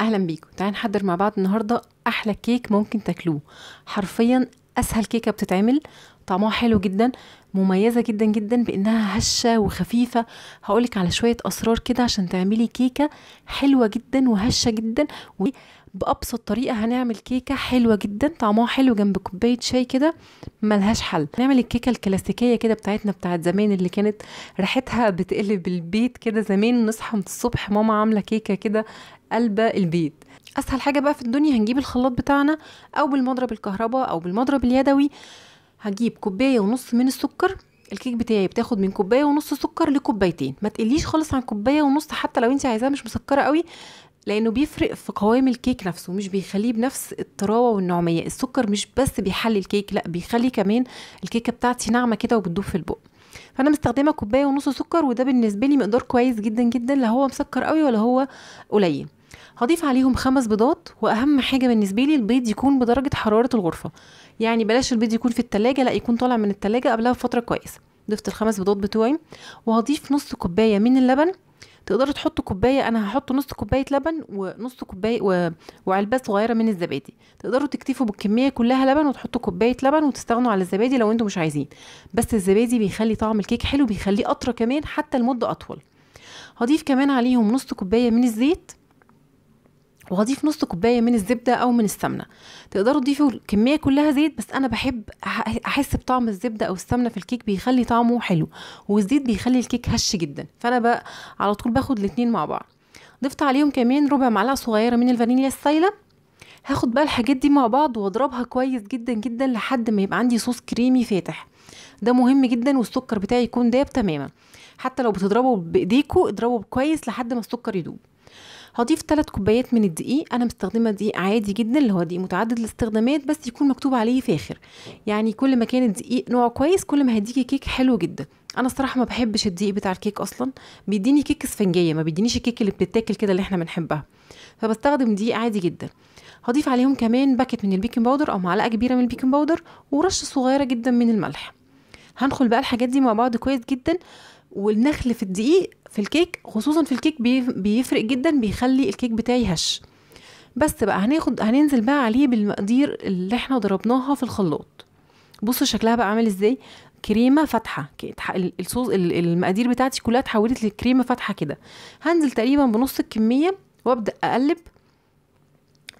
اهلا بيكم تعالوا نحضر مع بعض النهارده احلى كيك ممكن تاكلوه حرفيا اسهل كيكه بتتعمل طعمها حلو جدا مميزه جدا جدا بانها هشه وخفيفه هقولك على شويه اسرار كده عشان تعملي كيكه حلوه جدا وهشه جدا وبابسط طريقه هنعمل كيكه حلوه جدا طعمها حلو جنب كوبايه شاي كده ملهاش حل نعمل الكيكه الكلاسيكيه كده بتاعتنا بتاعت زمان اللي كانت ريحتها بتقلب البيت كده زمان نصحى من الصبح ماما عامله كيكه كده قلب البيت اسهل حاجه بقى في الدنيا هنجيب الخلاط بتاعنا او بالمضرب الكهرباء او بالمضرب اليدوي هجيب كوبايه ونص من السكر الكيك بتاعي بتاخد من كوبايه ونص سكر لكوبايتين ما تقليش خالص عن كوبايه ونص حتى لو انت عايزاها مش مسكره قوي لانه بيفرق في قوام الكيك نفسه مش بيخليه بنفس الطراوه والنعميه السكر مش بس بيحلي الكيك لا بيخلي كمان الكيكه بتاعتي ناعمه كده وبتدوب في البق فانا مستخدمه كوبايه ونص سكر وده بالنسبه لي مقدار كويس جدا جدا لا هو مسكر قوي ولا هو قليل هضيف عليهم خمس بيضات واهم حاجه بالنسبه لي البيض يكون بدرجه حراره الغرفه يعني بلاش البيض يكون في التلاجة لا يكون طالع من التلاجة قبلها بفتره كويسه ضفت الخمس بيضات بتوعي وهضيف نص كوبايه من اللبن تقدروا تحطوا كوبايه انا هحط نص كوبايه لبن ونص كوبايه و... وعلبه صغيره من الزبادي تقدروا تكتفوا بالكميه كلها لبن وتحطوا كوبايه لبن وتستغنوا على الزبادي لو انتم مش عايزين بس الزبادي بيخلي طعم الكيك حلو بيخليه اطرى كمان حتى لمده اطول هضيف كمان عليهم نص كوبايه من الزيت وهضيف نص كوبايه من الزبده او من السمنه تقدروا تضيفوا الكميه كلها زيت بس انا بحب احس بطعم الزبده او السمنه في الكيك بيخلي طعمه حلو والزيت بيخلي الكيك هش جدا فانا بقى على طول باخد الاتنين مع بعض ضفت عليهم كمان ربع معلقه صغيره من الفانيليا السايله هاخد بقى الحاجات دي مع بعض واضربها كويس جدا جدا لحد ما يبقى عندي صوص كريمي فاتح ده مهم جدا والسكر بتاعي يكون داب تماما حتى لو بتضربه بايديكوا اضربه كويس لحد ما السكر يدوب هضيف ثلاث كوبايات من الدقيق انا مستخدمه دقيق عادي جدا اللي هو دقيق متعدد الاستخدامات بس يكون مكتوب عليه فاخر يعني كل ما كان الدقيق نوع كويس كل ما هديكي كيك حلو جدا انا الصراحه ما بحبش الدقيق بتاع الكيك اصلا بيديني كيك اسفنجيه ما بيدينيش الكيك اللي بتتاكل كده اللي احنا بنحبها فبستخدم دقيق عادي جدا هضيف عليهم كمان باكت من البيكنج باودر او معلقه كبيره من البيكنج باودر ورشه صغيره جدا من الملح هنخل بقى الحاجات دي مع بعض كويس جدا والنخل في الدقيق في الكيك خصوصا في الكيك بيفرق جدا بيخلي الكيك بتاعي هش بس بقى هناخد هننزل بقى عليه بالمقادير اللي احنا ضربناها في الخلاط بصوا شكلها بقى عامل ازاي كريمه فاتحه الصوص المقادير بتاعتي كلها اتحولت لكريمه فاتحه كده هنزل تقريبا بنص الكميه وابدا اقلب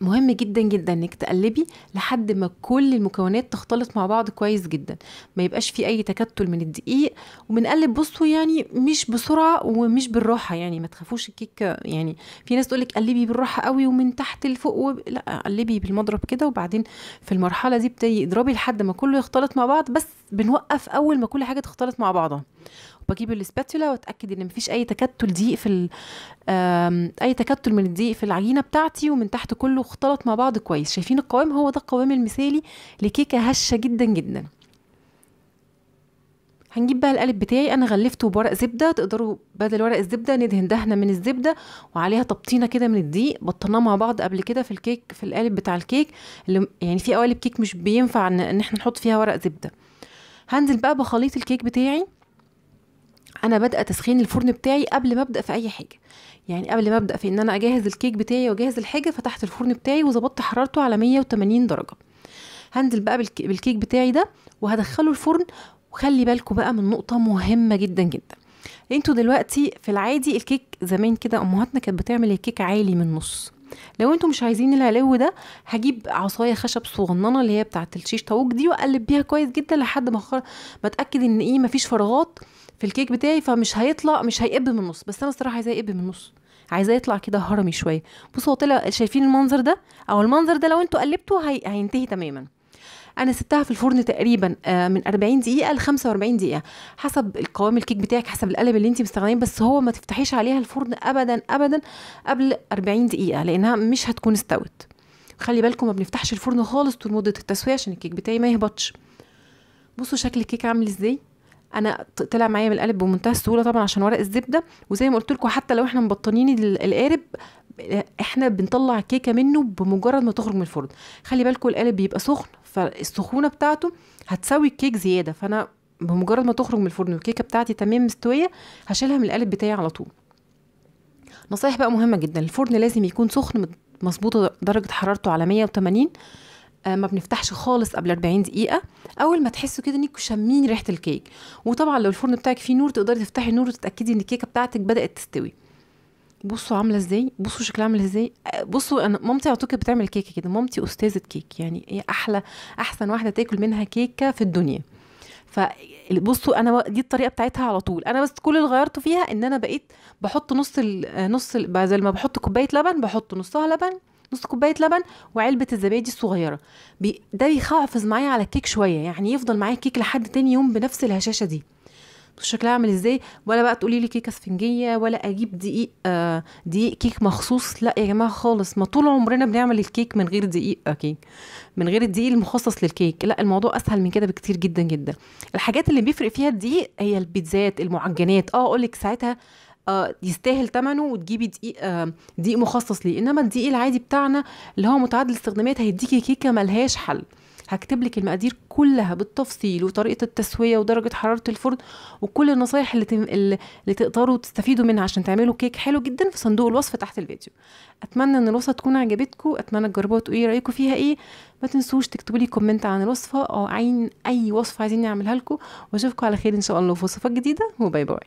مهم جدا جدا انك تقلبي لحد ما كل المكونات تختلط مع بعض كويس جدا ما يبقاش في اي تكتل من الدقيق وبنقلب بصوا يعني مش بسرعه ومش بالراحه يعني ما تخافوش الكيكه يعني في ناس تقولك قلبي بالراحه قوي ومن تحت لفوق وب... لا قلبي بالمضرب كده وبعدين في المرحله دي ابتدي اضربي لحد ما كله يختلط مع بعض بس بنوقف اول ما كل حاجه تختلط مع بعضها وبجيب الاسباتولا واتاكد ان مفيش اي تكتل دقيق في اي تكتل من الدقيق في العجينه بتاعتي ومن تحت كله اختلط مع بعض كويس شايفين القوام هو ده القوام المثالي لكيكه هشه جدا جدا هنجيب بقى القالب بتاعي انا غلفته بورق زبده تقدروا بدل ورق الزبده ندهن دهنه من الزبده وعليها تبطينه كده من الدقيق بطلناه مع بعض قبل كده في الكيك في القالب بتاع الكيك اللي يعني في قوالب كيك مش بينفع ان احنا نحط فيها ورق زبده هنزل بقى بخليط الكيك بتاعي انا بدأ تسخين الفرن بتاعي قبل ما ابدا في اي حاجه يعني قبل ما ابدا في ان انا اجهز الكيك بتاعي واجهز الحاجه فتحت الفرن بتاعي وظبطت حرارته على 180 درجه هنزل بقى بالكيك بتاعي ده وهدخله الفرن وخلي بالكم بقى من نقطه مهمه جدا جدا انتوا دلوقتي في العادي الكيك زمان كده امهاتنا كانت بتعمل الكيك عالي من النص لو انتم مش عايزين العلو ده هجيب عصايه خشب صغننه اللي هي بتاعه الشيش طاووق دي واقلب بيها كويس جدا لحد ما بتاكد ان ايه مفيش فراغات في الكيك بتاعي فمش هيطلع مش هيقب من النص بس انا الصراحه عايزاه يقب من النص عايزاه يطلع كده هرمي شويه بصوا هو طلع شايفين المنظر ده او المنظر ده لو انتوا قلبتوا هينتهي تماما انا سبتها في الفرن تقريبا آه، من 40 دقيقه ل 45 دقيقه حسب القوام الكيك بتاعك حسب القالب اللي انت مستخدمين بس هو ما تفتحيش عليها الفرن ابدا ابدا قبل 40 دقيقه لانها مش هتكون استوت خلي بالكم ما بنفتحش الفرن خالص طول مده التسويه عشان الكيك بتاعي ما يهبطش بصوا شكل الكيك عامل ازاي انا طلع معايا من القالب بمنتهى السهوله طبعا عشان ورق الزبده وزي ما قلت لكم حتى لو احنا مبطنين القارب احنا بنطلع كيكه منه بمجرد ما تخرج من الفرن خلي بالكم القالب بيبقى سخن فالسخونه بتاعته هتساوي الكيك زياده فانا بمجرد ما تخرج من الفرن والكيكه بتاعتي تمام مستويه هشيلها من القالب بتاعي على طول نصايح بقى مهمه جدا الفرن لازم يكون سخن مظبوطه درجه حرارته على 180 آه ما بنفتحش خالص قبل 40 دقيقه اول ما تحسوا كده انكم شامين ريحه الكيك وطبعا لو الفرن بتاعك فيه نور تقدري تفتحي النور وتتاكدي ان الكيكه بتاعتك بدات تستوي بصوا عامله ازاي بصوا شكلها عامله ازاي آه، بصوا انا مامتي على طول كانت بتعمل كيكه كده مامتي استاذه كيك يعني هي احلى احسن واحده تاكل منها كيكه في الدنيا فبصوا انا دي الطريقه بتاعتها على طول انا بس كل اللي غيرته فيها ان انا بقيت بحط نص ال آه، نص ال زي ما بحط كوبايه لبن بحط نصها لبن نص كوبايه لبن وعلبه الزبادي الصغيره بي ده بيحافظ معايا على الكيك شويه يعني يفضل معايا الكيك لحد تاني يوم بنفس الهشاشه دي شكلها عامل ازاي ولا بقى تقولي لي كيكه اسفنجيه ولا اجيب دقيق آه، دقيق كيك مخصوص لا يا جماعه خالص ما طول عمرنا بنعمل الكيك من غير دقيق آه، كيك من غير الدقيق المخصص للكيك لا الموضوع اسهل من كده بكتير جدا جدا الحاجات اللي بيفرق فيها الدقيق هي البيتزات المعجنات اه اقول لك ساعتها آه يستاهل ثمنه وتجيبي دقيق آه، دقيق مخصص ليه انما الدقيق العادي بتاعنا اللي هو متعدد الاستخدامات هيديكي كيكه ملهاش حل هكتب لك المقادير كلها بالتفصيل وطريقه التسويه ودرجه حراره الفرن وكل النصايح اللي, تم... اللي تقدروا تستفيدوا منها عشان تعملوا كيك حلو جدا في صندوق الوصف تحت الفيديو اتمنى ان الوصفه تكون عجبتكم اتمنى تجربوها ايه رايكم فيها ايه ما تنسوش تكتبوا لي كومنت عن الوصفه او عين اي وصفه عايزين نعملها لكم واشوفكم على خير ان شاء الله في وصفات جديده وباي باي